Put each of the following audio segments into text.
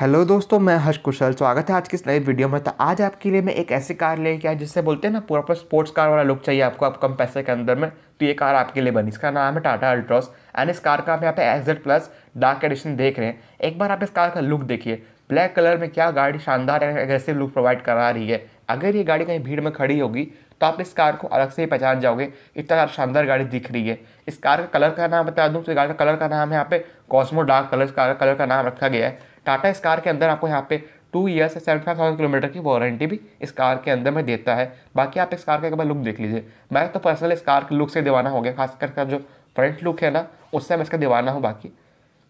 hello दोस्तों मैं हर्ष कुशल स्वागत है आज की इस नई वीडियो में तो आज आपके लिए मैं एक ऐसी कार लेके आया जिससे बोलते हैं ना पूरा स्पोर्ट्स कार वाला लुक चाहिए आपको आप कम पैसे के अंदर में तो ये कार आपके लिए बनी इसका नाम है टाटा अल्ट्रॉस एंड इस कार का आप यहाँ पे एक्जेट प्लस डार्क एडिशन देख रहे हैं एक बार आप इस कार का लुक देखिए ब्लैक कलर में क्या गाड़ी शानदार एग्रेसिव लुक प्रोवाइड करा रही है अगर ये गाड़ी कहीं भीड़ में खड़ी होगी तो आप इस कार को अलग से ही पहचान जाओगे इतना शानदार गाड़ी दिख रही है इस कार का कलर का नाम बता दूँ तो कार का कलर का नाम है यहाँ पे कॉस्मो डार्क कलर कार का कलर का नाम रखा गया है टाटा इस कार के अंदर आपको यहाँ पे टू ईयर्स से सेवेंटी फाइव थाउजेंड किलोमीटर की वारंटी भी इस कार के अंदर में देता है बाकी आप इस कार का एक बार लुक देख लीजिए मैं तो पर्सनल इस कार के लुक से दीवाना हो गया खासकर का जो फ्रंट लुक है ना उससे मैं इसका दीवाना हूँ बाकी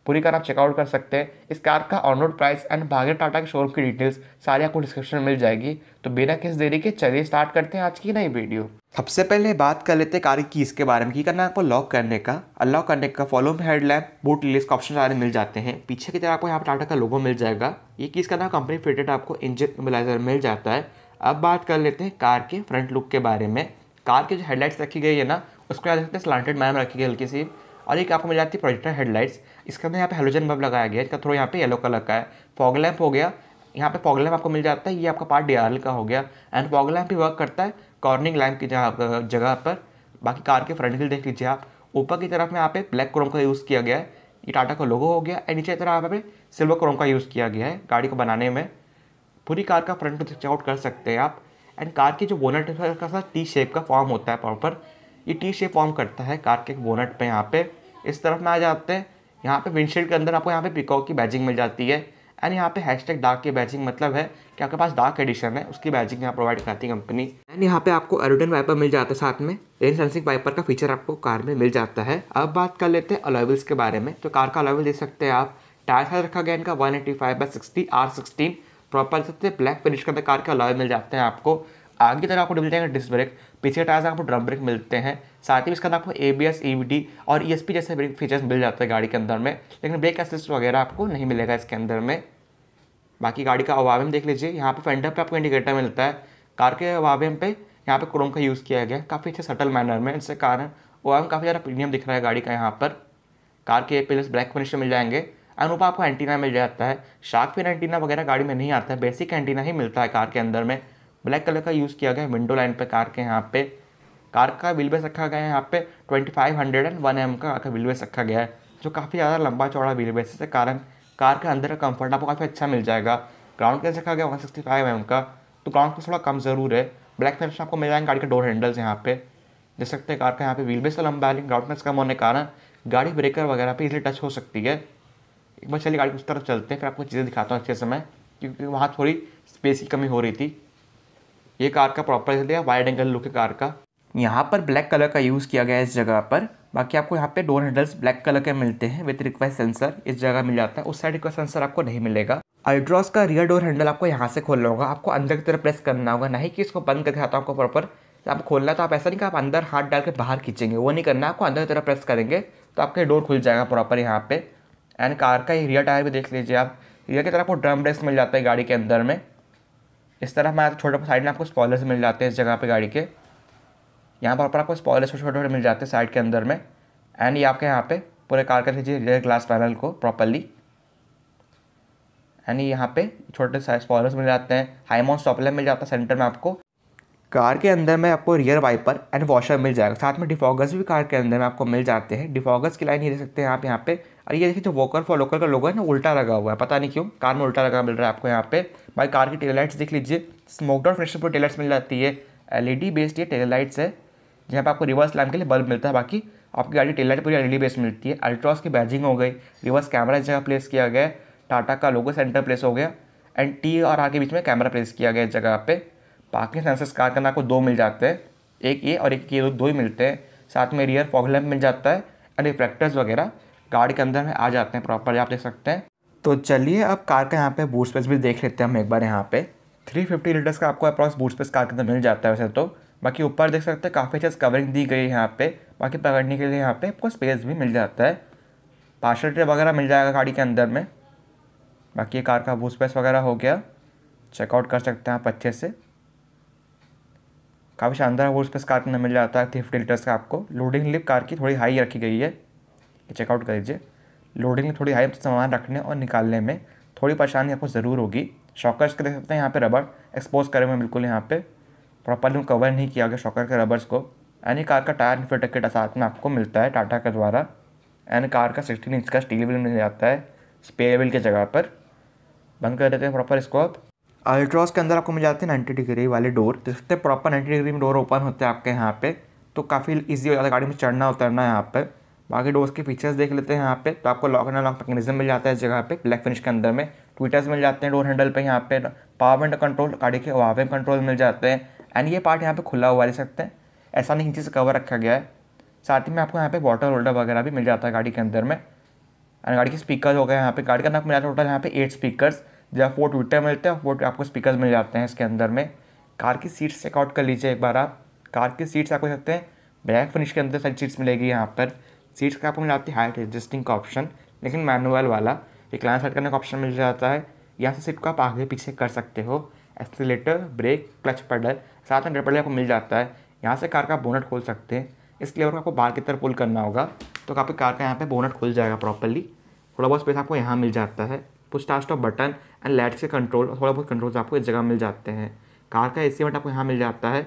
पूरी कार आप चेकआउट कर सकते हैं इस कार का ऑन रोड प्राइस एंड भाग्य टाटा के शोरूम की डिटेल्स सारी आपको डिस्क्रिप्शन में मिल जाएगी तो बिना किस देरी के चलिए स्टार्ट करते हैं आज की नई वीडियो सबसे पहले बात कर लेते हैं कार की कीज़ के बारे में की करना है आपको लॉक करने का अनलॉक करने का फॉलो में हेडलैम्प बूट रिलीज का ऑप्शन सारे मिल जाते हैं पीछे की तरह आपको यहाँ पर टाटा का लोगो मिल जाएगा ये कीज़ करना कंपनी फिटेड आपको इंजन इम्बलाइजर मिल जाता है अब बात कर लेते हैं कार के फ्रंट लुक के बारे में कार की जो हेडलाइट्स रखी गई है ना उसको याद रखते हैं स्लांटेड मैम रखी गई हल्की सी और एक आपको मिल जाती है प्रोजेक्टर हेडलाइट्स इसके अंदर यहाँ पे हेलोजन बल्ब लगाया गया इसका थोड़ा यहाँ पे येलो कलर का है फॉग लैम्प हो गया यहाँ पे फॉग लैम्प आपको मिल जाता है ये आपका पार्ट डी का हो गया एंड फॉग लैम्प भी वर्क करता है कॉर्निंग लैम्प की जगह पर बाकी कार के फ्रंट व्हील देख लीजिए आप ऊपर की तरफ में यहाँ पे ब्लैक क्रोम का यूज़ किया गया है ये टाटा का लोगो हो गया एंड नीचे तरह यहाँ पे सिल्वर क्रोम का यूज़ किया गया है गाड़ी को बनाने में पूरी कार का फ्रंट चेकआउट कर सकते हैं आप एंड कार की जो बोनट का सा टी शेप का फॉर्म होता है प्रॉपर ये टी शेप फॉर्म करता है कार के बोनट पर यहाँ पर इस तरफ में आ जाते हैं यहाँ पर विंडशील्ड के अंदर आपको यहाँ पर पिकॉक की बैजिंग मिल जाती है एंड यहाँ पे हैश टैग डार्क की बैचिंग मतलब है कि आपके पास डार्क एडिशन है उसकी बैजिंग यहाँ प्रोवाइड कराती है कंपनी एंड यहाँ पे आपको एरोडन वाइपर मिल जाता है साथ में रेन सेंसिंग वाइपर का फीचर आपको कार में मिल जाता है अब बात कर लेते हैं अलॉयल्स के बारे में तो कार का अलॉयल देख सकते हैं आप टायर साइज रखा गया इनका one eighty five by sixty R sixteen proper सकते ब्लैक फिनिश का कार के अलॉय मिल जाते हैं आपको आगे की तरफ आपको मिल जाएगा डिस्क ब्रेक पीछे टायर से आपको ड्रम ब्रेक मिलते हैं साथ ही इसके अंदर आपको ए बी एस और ई e जैसे ब्रेक फीचर्स मिल जाते हैं गाड़ी के अंदर में लेकिन ब्रेक असिस्ट वगैरह आपको नहीं मिलेगा इसके अंदर में बाकी गाड़ी का अवावेम देख लीजिए यहाँ पर फेंडर पर आपको इंडिकेटर मिलता है कार के अवावेम पे यहाँ पर क्रोम का यूज़ किया गया काफ़ी अच्छे सटल मैनर में इससे कारण ओवाम काफ़ी ज़्यादा प्रीमियम दिख रहा है गाड़ी का यहाँ पर कार के पिलर्स ब्लैक फिनिश मिल जाएंगे एंड ऊपर आपको एंटीना मिल जाता है शार्क फिन एंटीना वगैरह गाड़ी में नहीं आता है बेसिक एंटीना ही मिलता है कार के अंदर में ब्लैक कलर का यूज़ किया गया है विंडो लाइन पे कार के यहाँ पे कार का व्हील बेस रखा गया है यहाँ पे twenty five hundred and one M का का व्हील बेस रखा गया है जो काफ़ी ज़्यादा लंबा चौड़ा व्हील बेस है कारण कार के अंदर का कंफर्ट आपको काफ़ी अच्छा मिल जाएगा ग्राउंड कैसे रखा गया वन सिक्सटी फाइव एम का तो ग्राउंड का थोड़ा कम ज़रूर है ब्लैक फिनिश आपको मिल जाएंगे गाड़ी के डोर हैंडल्स यहाँ पे देख सकते हैं कार का यहाँ पे व्हील बेस तो लंबा है लेकिन ग्राउंड क्लियरेंस कम होने के कारण गाड़ी ब्रेकर वगैरह पे इजिली टच हो सकती है एक बार चलिए गाड़ी उस तरफ चलते हैं फिर आपको चीज़ें दिखाता हूँ अच्छे समय क्योंकि वहाँ थोड़ी स्पेस की कमी हो रही थी ये कार का प्रॉपर दिया वाइड एंगल लुक है कार का यहाँ पर ब्लैक कलर का यूज़ किया गया है इस जगह पर बाकी आपको यहाँ पे डोर हैंडल्स ब्लैक कलर के मिलते हैं विथ रिक्वेस्ट सेंसर इस जगह मिल जाता है उस साइड रिक्वेस्ट सेंसर आपको नहीं मिलेगा अल्ट्रॉस का रियर डोर हैंडल आपको यहाँ से खोलना होगा आपको अंदर की तरफ प्रेस करना होगा नहीं कि इसको बंद करके आता आपको प्रॉपर आप खोलना तो आप ऐसा नहीं कि आप अंदर हाथ डाल के बाहर खींचेंगे वो नहीं करना आपको अंदर की तरफ प्रेस करेंगे तो आपका डोर खुल जाएगा प्रॉपर यहाँ पे एंड कार का रियर टायर भी देख लीजिए आप रियर की तरफ आपको ड्रम ब्रेस मिल जाता है गाड़ी के अंदर में इस तरह हमारा छोटे साइड में आपको स्पॉलर्स मिल जाते हैं इस जगह पे गाड़ी के यहाँ पर आपको स्पॉलर्स छोटे छोटे मिल जाते हैं साइड के अंदर में एंड ये आपके यहाँ पे पूरे कार कर लीजिए रियर ग्लास पैनल को प्रॉपरली एंड यहाँ पे छोटे साइज स्पॉयलर्स मिल जाते हैं हाईमोन स्टॉपलर मिल जाता है सेंटर में आपको कार के अंदर में आपको रियर वाइपर एंड वॉशर मिल जाएगा साथ में डिफॉगर्स भी कार के अंदर में आपको मिल जाते हैं डिफॉगर्स की लाइन ये देख सकते हैं आप यहाँ पे और ये देखिए जो वोकर फॉर लोकल का लोगो है ना उल्टा लगा हुआ है पता नहीं क्यों कार में उल्टा लगा मिल रहा है आपको यहाँ पे भाई कार की टेलाइट्स लाइट्स देख लीजिए स्मोकड और फ्रेशर पर टेलाइट्स मिल जाती है एल बेस्ड ये टेल लाइट्स है जहाँ पर आपको रिवर्स लाइन के लिए बल्ब मिलता है बाकी आपकी गाड़ी टेलाइट लाइट पूरी एल बेस्ड मिलती है अल्ट्रॉस की बैजिंग हो गई रिवर्स कैमरा इस जगह प्लेस किया गया टाटा का लोगो सेंटर प्लेस हो गया एंड टी और आर के बीच में कैमरा प्लेस किया गया इस जगह पे कार के अंदर आपको दो मिल जाते हैं एक ये और एक ये दो, ही मिलते हैं साथ में रियर फॉग लैंप मिल जाता है एंड रिफ्लेक्टर्स वगैरह गाड़ी के अंदर में आ जाते हैं प्रॉपर आप देख सकते हैं तो चलिए अब कार का यहाँ पे बूट स्पेस भी देख लेते हैं हम एक बार यहाँ पे 350 लीटर्स का आपको अप्रॉक्स बूट स्पेस कार के अंदर मिल जाता है वैसे तो बाकी ऊपर देख सकते हैं काफ़ी चीज़ कवरिंग दी गई है यहाँ पे बाकी पकड़ने के लिए यहाँ पे आपको स्पेस भी मिल जाता है पार्शल ट्रे वगैरह मिल जाएगा गाड़ी के अंदर में बाकी कार का बूट स्पेस वगैरह हो गया चेकआउट कर सकते हैं आप अच्छे से काफ़ी शानदार वो स्पेस कार मिल जाता है थीफ डिल्टर्स का आपको लोडिंग लिप कार की थोड़ी हाई रखी गई है चेकआउट कर लीजिए लोडिंग थोड़ी हाई सामान रखने और निकालने में थोड़ी परेशानी आपको ज़रूर होगी शॉकर्स के देख सकते हैं यहाँ पे रबर एक्सपोज करे हुए बिल्कुल यहाँ पे प्रॉपरली कवर नहीं किया गया शॉकर के रबर्स को एनी कार का टायर फिर टक्के साथ में आपको मिलता है टाटा के द्वारा एंड कार का सिक्सटीन इंच का स्टील व्हील मिल जाता है स्पेयर व्हील की जगह पर बंद कर देते हैं प्रॉपर इसको आप अल्ट्रॉस के अंदर आपको मिल जाते हैं नाइन्टी डिग्री वाले डोर तो सकते प्रॉपर नाइन्टी डिग्री में डोर ओपन होते हैं आपके यहाँ पे तो काफ़ी ईजी हो जाता है गाड़ी में चढ़ना उतरना यहाँ पर बाकी डोर्स के फीचर्स देख लेते हैं यहाँ पे तो आपको लॉक एंड लॉक मैकेनिज्म मिल जाता है इस जगह पे ब्लैक फिनिश के अंदर में ट्विटर्स मिल जाते हैं डोर हैंडल पर यहाँ पे पावर एंड कंट्रोल गाड़ी के वहाँ कंट्रोल मिल जाते हैं एंड ये पार्ट यहाँ पर खुला हुआ ले सकते हैं ऐसा नहीं चीज़ कवर रखा गया है साथ ही में आपको यहाँ पे वाटर होल्डर वगैरह भी मिल जाता है गाड़ी के अंदर में एंड गाड़ी के स्पीकर हो गए यहाँ पे गाड़ी का नाम मिला टोटल यहाँ पे एट स्पीकर्स या फोर ट्विटर मिलते हैं फोर आपको स्पीकर मिल जाते हैं इसके अंदर में कार की सीट्स चेकआउट कर लीजिए एक बार आप कार की सीट्स आपको सकते हैं ब्लैक फिनिश के अंदर सारी सीट्स मिलेगी यहाँ पर सीट्स का आपको मिल जाती है हाइट एडजस्टिंग का ऑप्शन लेकिन मैनुअल वाला एक लाइन साइड करने का ऑप्शन मिल जाता है यहाँ से सीट को आप आगे पीछे कर सकते हो एक्सीटर ब्रेक क्लच पैडल साथ में डर आपको मिल जाता है यहाँ से कार का बोनट खोल सकते हैं इस लेवर को आपको बाहर की तरफ पुल करना होगा तो आपकी कार का यहाँ पे बोनट खुल जाएगा प्रॉपरली थोड़ा बहुत स्पेस आपको यहाँ मिल जाता है पुश टास्ट ऑफ बटन एंड लाइट से कंट्रोल थोड़ा बहुत कंट्रोल्स आपको इस जगह मिल जाते हैं कार का एसी आपको यहाँ मिल जाता है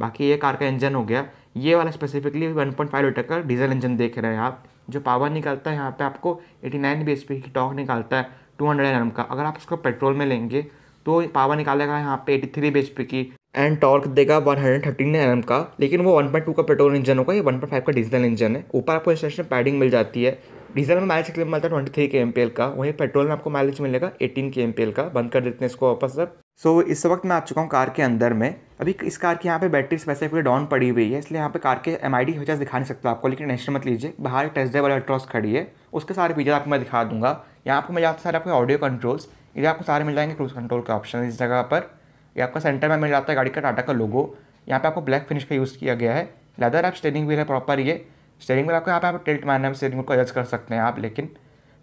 बाकी ये कार का इंजन हो गया ये वाला स्पेसिफिकली 1.5 लीटर का डीजल इंजन देख रहे हैं आप जो पावर निकालता है यहाँ पे आपको 89 पी की टॉक निकालता है 200 हंड्रेड का अगर आप इसको पेट्रोल में लेंगे तो पावर निकालेगा यहाँ पे 83 पी की एंड टॉर्क देगा 113 हंड्रेड का लेकिन वो 1.2 का पेट्रोल इंजन होगा ये 1.5 का डीजल इंजन है ऊपर आपको इंस्टॉलेशन पैडिंग मिल जाती है डीजल में माइलेज क्लेम मिलता है ट्वेंटी थ्री के एम का वहीं पेट्रोल में आपको माइलेज मिलेगा एटीन के एम का बंद कर देते हैं इसको वापस सर सो so, इस वक्त मैं आ चुका हूँ कार के अंदर में अभी इस कार की यहाँ पे बैटरी स्पेसिफिकली डाउन पड़ी हुई है इसलिए यहाँ पे कार के एम आई डी फीचर्स दिखा नहीं सकता आपको लेकिन टेंशन मत लीजिए बाहर टेस्ट ड्राइव वाला अल्ट्रॉस खड़ी है उसके सारे फीचर आपको मैं दिखा दूंगा यहाँ पर मिल जाता है सारे आपके ऑडियो कंट्रोल्स ये आपको सारे मिल जाएंगे क्रूज कंट्रोल का ऑप्शन इस जगह पर ये आपका सेंटर में मिल जाता है गाड़ी का टाटा का लोगो यहाँ पे आपको ब्लैक फिनिश का यूज़ किया गया है लेदर आप स्टेरिंग व्हील है प्रॉपर ये स्टेयरिंग व्हील आपको यहाँ पे आप टिल्ट मारने में स्टेयरिंग व्हील को एडजस्ट कर सकते हैं आप लेकिन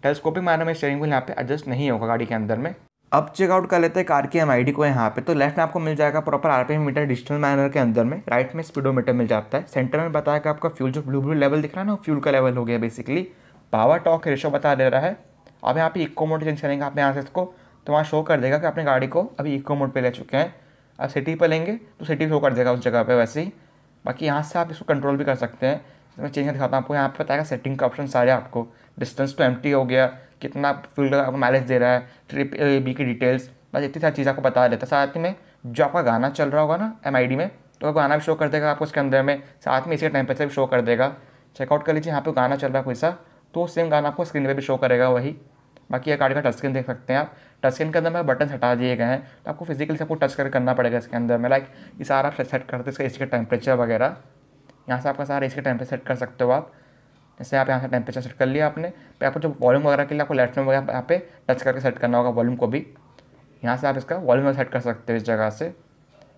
टेलीस्कोपिक मारने में स्टेयरिंग व्हील यहाँ पे एडजस्ट नहीं होगा गाड़ी के अंदर में अब चेकआउट कर लेते हैं कार की एम को यहाँ पे तो लेफ्ट में आपको मिल जाएगा proper M meter digital manner के अंदर में राइट में स्पीडोमीटर मिल जाता है सेंटर में बताया कि आपका फ्यूल जो ब्लू ब्लू लेवल दिख रहा है ना फ्यूल का लेवल हो गया बेसिकली पावर टॉक रेशो बता दे रहा है अब यहाँ पे इको मोड चेंज करेंगे आप यहाँ से इसको तो वहाँ शो कर देगा कि अपनी गाड़ी को अभी इको मोड पर ले चुके हैं अब सिटी पर लेंगे तो सिटी शो कर देगा उस जगह पर वैसे ही बाकी यहाँ से आप इसको कंट्रोल भी कर सकते हैं तो मैं चेंज कर दिखाता हूँ आपको यहाँ पता बताएगा सेटिंग के ऑप्शन सारे आपको डिस्टेंस टू एम हो गया कितना फील्ड आपको माइलेज दे रहा है ट्रिप ए बी की डिटेल्स बस इतनी सारी चीज़ आपको बता देता है साथ में जो आपका गाना चल रहा होगा ना एम में तो वो गाना भी शो कर देगा आपको उसके अंदर में साथ में इसके टेम्परेचर भी शो कर देगा चेकआउट कर लीजिए यहाँ पर गाना चल रहा है कोई सा तो सेम गाना आपको स्क्रीन पर भी शो करेगा वही बाकी ये गाड़ी का टच स्क्रीन देख सकते हैं आप टच स्क्रीन के अंदर मैं बटन हटा दिए गए हैं तो आपको फिजिकली सबको टच कर करना पड़ेगा इसके अंदर में लाइक ये सारा सेट करते इसका इसके टेम्परेचर वगैरह यहाँ से आपका सारा इसके टेम्परेचर सेट कर सकते हो आप जैसे आप यहाँ से टेम्परेचर सेट कर लिया आपने फिर आपको जो वॉल्यूम वगैरह के लिए आपको लेफ्ट में वगैरह यहाँ पे टच करके सेट करना होगा वॉल्यूम को भी यहाँ से आप इसका वॉल्यूम सेट कर सकते हो इस जगह से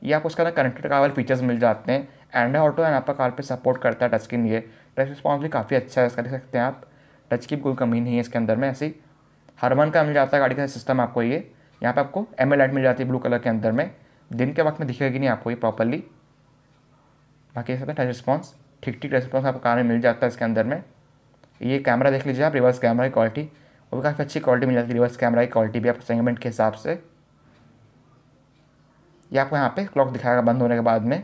ये आपको उसके अंदर कनेक्टेड का वाले फीचर्स मिल जाते हैं एंड ऑटो एंड आपका कार पे सपोर्ट करता है टच स्क्रीन ये टच रिस्पॉन्स भी काफ़ी अच्छा है इसका देख सकते हैं आप टच की कोई कमी नहीं है इसके अंदर में ऐसी हरमन का मिल जाता है गाड़ी का सिस्टम आपको ये यहाँ पर आपको एम लाइट मिल जाती है ब्लू कलर के अंदर में दिन के वक्त में दिखेगी नहीं आपको ये प्रॉपरली बाकी ऐसा टच रिस्पॉन्स ठीक ठीक रिस्पॉन्स आपको कार में मिल जाता है इसके अंदर में ये कैमरा देख लीजिए आप रिवर्स कैमरा की क्वालिटी वो भी काफ़ी अच्छी क्वालिटी मिल जाती है रिवर्स कैमरा की क्वालिटी भी आपको सेगमेंट के हिसाब से ये आपको यहाँ पे क्लॉक दिखाएगा बंद होने के बाद में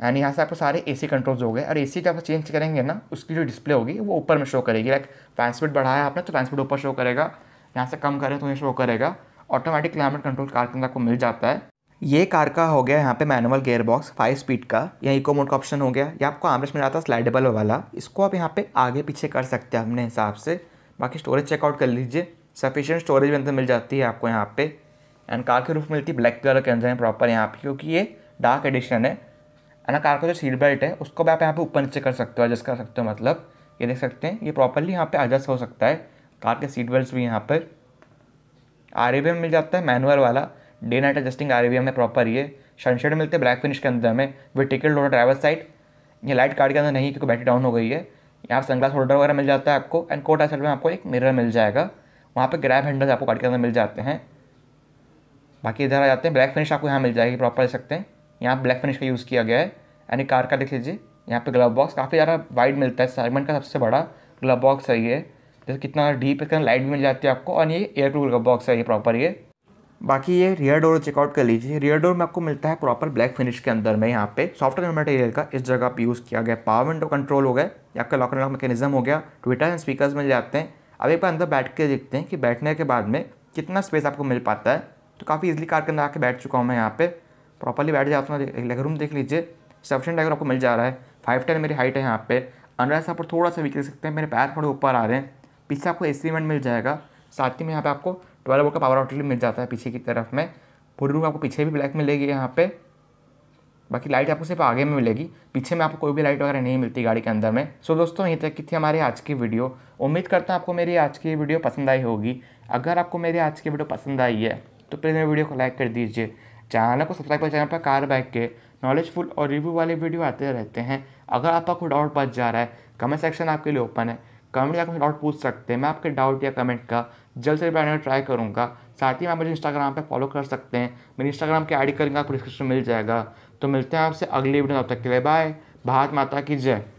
एंड यहाँ से आपको सारे एसी कंट्रोल्स हो गए और एसी जब आप चेंज करेंगे ना उसकी जो डिस्प्ले होगी वो ऊपर में शो करेगी लाइक फैन स्पीड बढ़ाया आपने तो फैन स्पीड ऊपर शो करेगा यहाँ से कम करें तो ये शो करेगा ऑटोमेटिक क्लाइमेट कंट्रोल कार के अंदर आपको मिल जाता है ये कार का हो गया यहाँ पे manual gear box five speed का या इको मोड का ऑप्शन हो गया या आपको आमरेस में आता स्लाइडेबल वाला इसको आप यहाँ पे आगे पीछे कर सकते हैं अपने हिसाब से बाकी स्टोरेज चेकआउट कर लीजिए सफिशेंट स्टोरेज भी अंदर मिल जाती है आपको यहाँ पे एंड कार की रूफ मिलती है ब्लैक कलर के अंदर प्रॉपर यहाँ पे क्योंकि ये डार्क एडिशन है एंड कार का जो सीट बेल्ट है उसको भी आप यहाँ पे ऊपर नीचे कर सकते हो एडजस्ट कर सकते हो मतलब ये देख सकते हैं ये प्रॉपरली यहाँ पे एडजस्ट हो सकता है कार के सीट बेल्ट भी यहाँ पर आर मिल जाता है मैनुअल वाला डे नाइट एडजस्टिंग आर में प्रॉपर ये सनशेड मिलते हैं ब्लैक फिनिश के अंदर हमें with ticket loader driver side ये लाइट कार्ड के अंदर नहीं क्योंकि बैटरी डाउन हो गई है यहाँ सनग्लास होल्डर वगैरह मिल जाता है आपको एंड कोट साइड में आपको एक मिरर मिल जाएगा वहाँ पर ग्रैब हैंडल्स आपको कार्ड के अंदर मिल जाते हैं बाकी इधर आ जाते हैं ब्लैक फिनिश आपको यहाँ मिल जाएगी प्रॉपर ले सकते हैं यहाँ ब्लैक फिनिश का यूज़ किया गया है एक कार का देख लीजिए यहाँ पे ग्लव बॉक्स काफ़ी ज़्यादा वाइड मिलता है सेगमेंट का सबसे बड़ा ग्लव बॉक्स है ये जैसे कितना डीप इसके अंदर लाइट भी मिल जाती है आपको और ये एयर टू ग्लव बॉक्स है ये प्रॉपर ये बाकी ये रियर डोर चेकआउट कर लीजिए रियर डोर में आपको मिलता है प्रॉपर ब्लैक फिनिश के अंदर में यहाँ पे सॉफ्टवेयर मटेरियल का इस जगह पे यूज़ किया गया पावर विंडो कंट्रोल हो गया या आपका लॉक लॉक मैकेनिज्म हो गया ट्विटर एंड स्पीकर्स मिल जाते हैं अब एक बार अंदर बैठ के देखते हैं कि बैठने के बाद में कितना स्पेस आपको मिल पाता है तो काफ़ी ईजिली कार के अंदर आके बैठ चुका हूँ मैं यहाँ पर प्रॉपरली बैठ जाता हूँ लेग रूम देख लीजिए सफिशेंट अगर आपको मिल जा रहा है फाइव टेन मेरी हाइट है यहाँ पे ऐसा पर थोड़ा सा वीक देख सकते हैं मेरे पैर थोड़े ऊपर आ रहे हैं पीछे आपको एस्टीमेट मिल जाएगा साथ ही में यहाँ पे आपको ट्वेल्व तो वोल्ट का पावर आउटलेट मिल जाता है पीछे की तरफ में पूरी रूम आपको पीछे भी ब्लैक मिलेगी यहाँ पे बाकी लाइट आपको सिर्फ आगे में मिलेगी पीछे में आपको कोई भी लाइट वगैरह नहीं मिलती गाड़ी के अंदर में सो so, दोस्तों यहीं तक की थी हमारी आज की वीडियो उम्मीद करता हूँ आपको मेरी आज की वीडियो पसंद आई होगी अगर आपको मेरी आज की वीडियो पसंद आई है तो प्लीज़ मेरी वीडियो को लाइक कर दीजिए चैनल को सब्सक्राइब कर चैनल पर कार बाइक के नॉलेजफुल और रिव्यू वाले वीडियो आते रहते हैं अगर आपका कोई डाउट बच जा रहा है कमेंट सेक्शन आपके लिए ओपन है कमेंट या मुझे डाउट पूछ सकते हैं मैं आपके डाउट या कमेंट का जल्द से जल्द करने ट्राई करूँगा साथ ही आप मुझे इंस्टाग्राम पर फॉलो कर सकते हैं मेरी इंस्टाग्राम की आईडी करेंगे आपको डिस्क्रिप्शन मिल जाएगा तो मिलते हैं आपसे अगली वीडियो तब तक के लिए बाय भारत माता की जय